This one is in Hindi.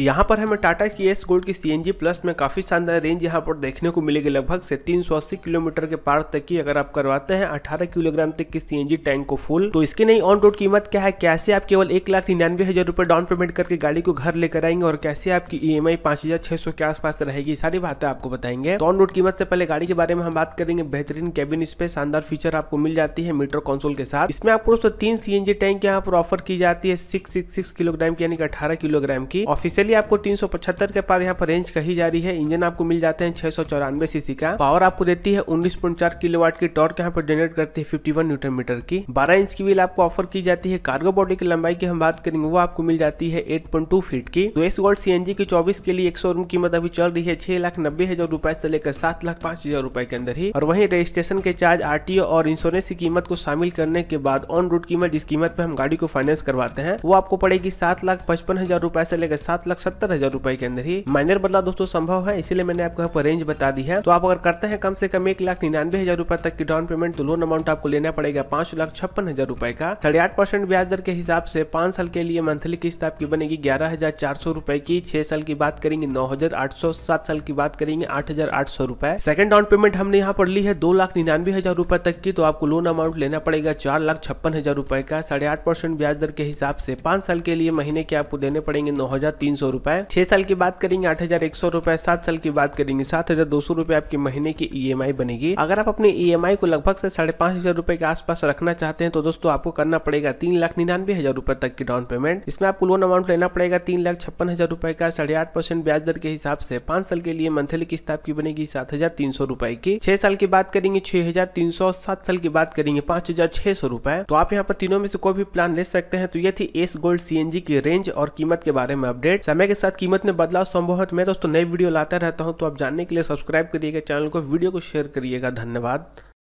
यहाँ पर हमें टाटा की एस गोल्ड की सी प्लस में काफ़ी शानदार रेंज यहाँ पर देखने को मिलेगी लगभग से 380 किलोमीटर के पार तक की अगर आप करवाते हैं 18 किलोग्राम तक की सी टैंक को फुल तो इसकी नई ऑन रोड कीमत क्या है कैसे आप केवल एक लाख निन्यानवे हज़ार रुपये डाउन पेमेंट करके गाड़ी को घर लेकर आएंगे और कैसे आपकी ई एम आई के आसपास रहेगी सारी बातें आपको बताएंगे तो ऑन रोड कीमत से पहले गाड़ी के बारे में हम बात करेंगे बेहतरीन कैबिन स्पेस शानदार फीचर आपको मिल जाती है मीटर कॉन्सोल के साथ इसमें आपको दोस्तों तीन सी टैंक यहाँ पर ऑफर की जाती है सिक्स किलोग्राम की यानी कि अठारह किलोग्राम की ऑफिसियल चलिए आपको तीन के पार यहाँ पर रेंज कही जा रही है इंजन आपको मिल जाते हैं छह सीसी का पावर आपको देती है उन्नीस किलोवाट की टॉर्क यहाँ पर जनरेट करती है फिफ्टी न्यूटन मीटर की बारह इंच की व्हील आपको ऑफर की जाती है कार्गो बॉडी की लंबाई की हम बात करेंगे वो आपको मिल जाती है एट फीट की ड्वेस गोल्ड सी की चौबीस के लिए एक रूम कीमत अभी चल रही है छह लाख नब्बे हजार रुपए से लेकर सात लाख पांच हजार रूपए के अंदर ही और वहीं रजिस्ट्रेशन के चार्ज आरटीओ और इंश्योरेंस की कीमत को शामिल करने के बाद ऑन रोड कीमत जिस कीमत पे हम गाड़ी को फाइनेंस करवाते हैं वो आपको पड़ेगी सात लाख पचपन हजार रुपए से लेकर सात लाख लाख सत्तर हजार रूपए के अंदर ही माइनर बदलाव दोस्तों संभव है इसीलिए मैंने आपको यहाँ पर रेंज बता दी है तो आप अगर करते हैं कम से कम एक लाख निन्यानवे हजार रूपए तक की डाउन पेमेंट तो लोन अमाउंट आपको लेना पड़ेगा पांच लाख छप्पन हजार रूपए का साढ़े आठ परसेंट ब्याज दर के हिसाब से पांच साल के लिए मंथली किस्त आपकी बनेगी ग्यारह हजार चार सौ रूपए की छह साल की बात करेंगे नौ हजार आठ सौ सात साल की बात करेंगे आठ हजार आठ सौ रूपए सेकंड डाउन पेमेंट हमने यहाँ पर ली है दो लाख निन्यानवे हजार रूपए तक की तो आपको लोन अमाउंट लेना पड़ेगा चार लाख छप्पन हजार रूपए का साढ़े आठ परसेंट ब्याज दर के हिसाब से पांच साल के लिए महीने के आपको देने पड़ेंगे नौ हजार तीन सौ सौ रुपए छह साल की बात करेंगे आठ हजार एक सौ रुपए सात साल की बात करेंगे सात हजार दो सौ रुपए आपकी महीने की ई e बनेगी अगर आप अपने ई e को लगभग से साढ़े पांच हजार रुपए के आसपास रखना चाहते हैं तो दोस्तों आपको करना पड़ेगा तीन लाख निन्यानवे हजार रुपए तक की डाउन पेमेंट इसमें आपको लोन अमाउंट लेना पड़ेगा तीन लाख छप्पन हजार रुपए का साढ़े आठ परसेंट ब्याज दर के हिसाब से पांच साल के लिए मंथली किस्त आपकी बनेगी सात हजार तीन सौ रुपए की छह साल की बात करेंगे छह हजार तीन सौ सात साल की बात करेंगे पांच हजार छह सौ रुपए तो आप यहाँ पर तीनों में से कोई भी प्लान ले सकते हैं तो ये थी एस गोल्ड सीएनजी की रेंज और कीमत के बारे में अपडेट समय के साथ कीमत में बदलाव संभव है तो मैं दोस्तों नई वीडियो लाता रहता हूँ तो आप जानने के लिए सब्सक्राइब करिएगा चैनल को वीडियो को शेयर करिएगा धन्यवाद